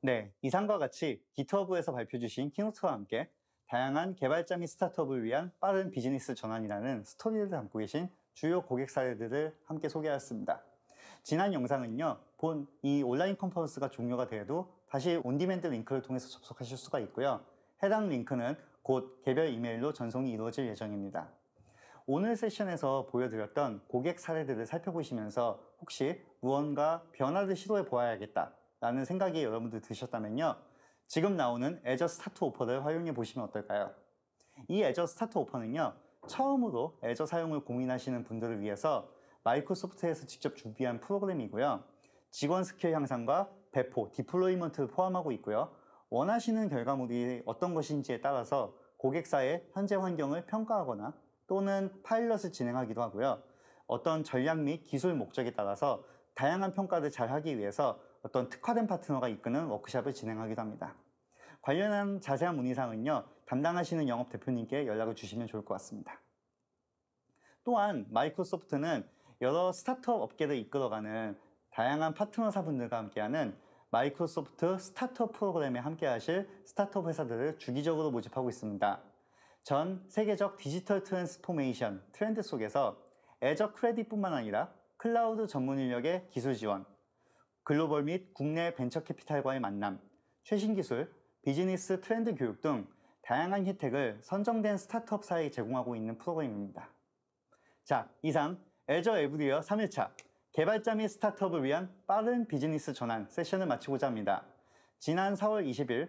네, 이상과 같이 GitHub에서 발표 주신 키노트와 함께 다양한 개발자 및 스타트업을 위한 빠른 비즈니스 전환이라는 스토리를 담고 계신 주요 고객 사례들을 함께 소개하였습니다. 지난 영상은요, 본 이 온라인 컨퍼런스가 종료가 되어도 다시 온디맨드 링크를 통해서 접속하실 수가 있고요. 해당 링크는 곧 개별 이메일로 전송이 이루어질 예정입니다. 오늘 세션에서 보여드렸던 고객 사례들을 살펴보시면서 혹시 무언가 변화를 시도해 보아야겠다 라는 생각이 여러분들 드셨다면요. 지금 나오는 애저 스타트 오퍼를 활용해 보시면 어떨까요? 이 애저 스타트 오퍼는요. 처음으로 애저 사용을 고민하시는 분들을 위해서 마이크로소프트에서 직접 준비한 프로그램이고요. 직원 스킬 향상과 배포, 디플로이먼트를 포함하고 있고요. 원하시는 결과물이 어떤 것인지에 따라서 고객사의 현재 환경을 평가하거나 또는 파일럿을 진행하기도 하고요. 어떤 전략 및 기술 목적에 따라서 다양한 평가를 잘 하기 위해서 어떤 특화된 파트너가 이끄는 워크샵을 진행하기도 합니다. 관련한 자세한 문의사항은요, 담당하시는 영업 대표님께 연락을 주시면 좋을 것 같습니다. 또한 마이크로소프트는 여러 스타트업 업계를 이끌어가는 다양한 파트너사분들과 함께하는 마이크로소프트 스타트업 프로그램에 함께하실 스타트업 회사들을 주기적으로 모집하고 있습니다. 전 세계적 디지털 트랜스포메이션 트렌드 속에서 애저 크레딧뿐만 아니라 클라우드 전문 인력의 기술 지원, 글로벌 및 국내 벤처 캐피탈과의 만남, 최신 기술, 비즈니스 트렌드 교육 등 다양한 혜택을 선정된 스타트업사에 제공하고 있는 프로그램입니다. 자, 이상 애저 에브리어 3일차 개발자 및 스타트업을 위한 빠른 비즈니스 전환 세션을 마치고자 합니다. 지난 4월 20일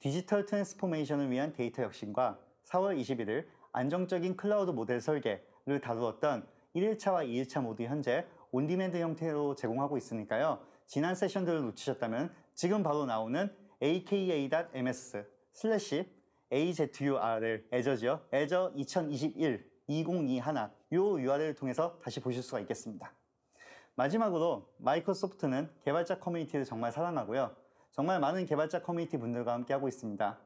디지털 트랜스포메이션을 위한 데이터 혁신과 4월 21일 안정적인 클라우드 모델 설계를 다루었던 1일차와 2일차 모두 현재 온디맨드 형태로 제공하고 있으니까요. 지난 세션들을 놓치셨다면 지금 바로 나오는 aka.ms 슬래시 azurl 애저지요. 애저 2021 2021요 URL을 통해서 다시 보실 수가 있겠습니다. 마지막으로 마이크로소프트는 개발자 커뮤니티를 정말 사랑하고요. 정말 많은 개발자 커뮤니티 분들과 함께 하고 있습니다.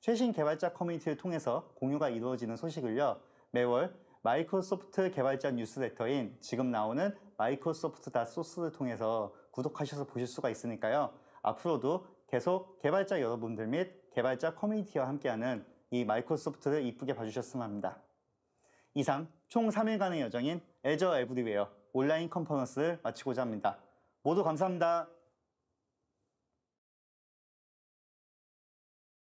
최신 개발자 커뮤니티를 통해서 공유가 이루어지는 소식을요. 매월 마이크로소프트 개발자 뉴스레터인 지금 나오는 마이크로소프트 닷 소스를 통해서 구독하셔서 보실 수가 있으니까요. 앞으로도 계속 개발자 여러분들 및 개발자 커뮤니티와 함께하는 이 마이크로소프트를 이쁘게 봐주셨으면 합니다. 이상 총 3일간의 여정인 애저 에브리웨어 온라인 컨퍼런스를 마치고자 합니다. 모두 감사합니다.